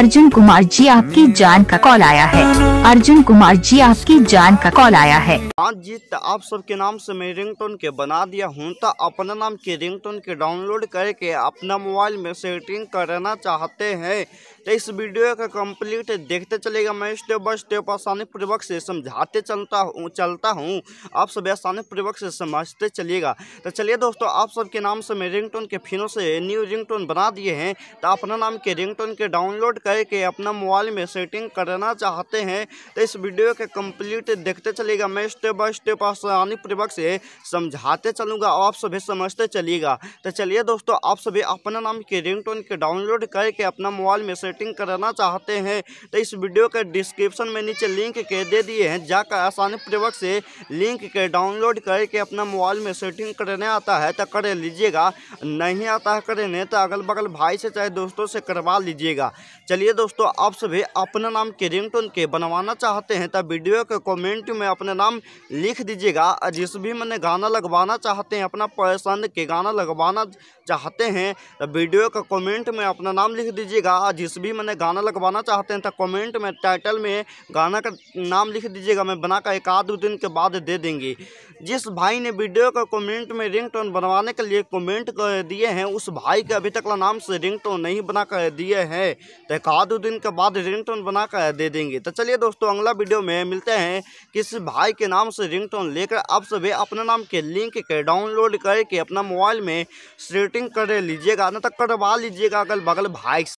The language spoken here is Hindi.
अर्जुन कुमार जी आपकी जान का कॉल आया है अर्जुन कुमार जी आपकी जान का कॉल आया है हाँ जी तो आप सबके नाम से मैं रिंगटोन के बना दिया हूँ तो अपना नाम के रिंगटोन के डाउनलोड करके अपना मोबाइल में सेटिंग करना चाहते हैं तो इस वीडियो का कंप्लीट देखते चलेगा मैं स्टेप बाय स्टेप आसानी पूर्वक से समझाते चलता हूँ चलता हूँ आप सब आसानी पूर्वक से समझते चलिएगा तो चलिए दोस्तों आप सबके नाम से मैं रिंगटोन के फिनों से न्यू रिंगटोन बना दिए हैं तो अपना नाम के रिंगटोन के डाउनलोड करके अपना मोबाइल में सेटिंग करना चाहते हैं तो इस वीडियो के कंप्लीट देखते चलिएगा मैं स्टेप बाय स्टेप आसानी पूर्वक से समझाते चलूँगा आप सभी समझते चलिएगा तो चलिए दोस्तों आप सभी अपना नाम के रिंग के डाउनलोड करके अपना मोबाइल में सेटिंग कराना चाहते हैं तो इस वीडियो के डिस्क्रिप्शन में नीचे लिंक के दे दिए हैं जाकर आसानी पूर्वक से लिंक के डाउनलोड करके अपना मोबाइल में सेटिंग करने आता है तो कर लीजिएगा नहीं आता है करने तो अगल बगल भाई से चाहे दोस्तों से करवा लीजिएगा चलिए दोस्तों आप सभी अपना नाम के रिंग के बनवा लगवाना चाहते हैं तो वीडियो के कमेंट में अपना नाम लिख दीजिएगा जिस भी मैंने गाना लगवाना चाहते हैं अपना पसंद के गाना लगवाना चाहते हैं तो वीडियो के कमेंट में अपना नाम लिख दीजिएगा जिस भी मैंने गाना लगवाना चाहते हैं तो कमेंट में टाइटल में गाना का नाम लिख दीजिएगा मैं बनाकर एक आध दो दिन के बाद दे देंगी जिस भाई ने वीडियो का कमेंट में रिंग बनवाने के लिए कमेंट दिए हैं उस भाई के अभी तक नाम से रिंग नहीं बना कर दिए हैं तो एक आध दो दिन के बाद रिंग बना कर दे देंगे तो चलिए दोस्तों दोस्तों अगला वीडियो में मिलते हैं किस भाई के नाम से रिंगटोन लेकर आप सभी अपने नाम के लिंक के डाउनलोड करके अपना मोबाइल में सेटिंग कर लीजिएगा न तक करवा लीजिएगा अगल बगल भाई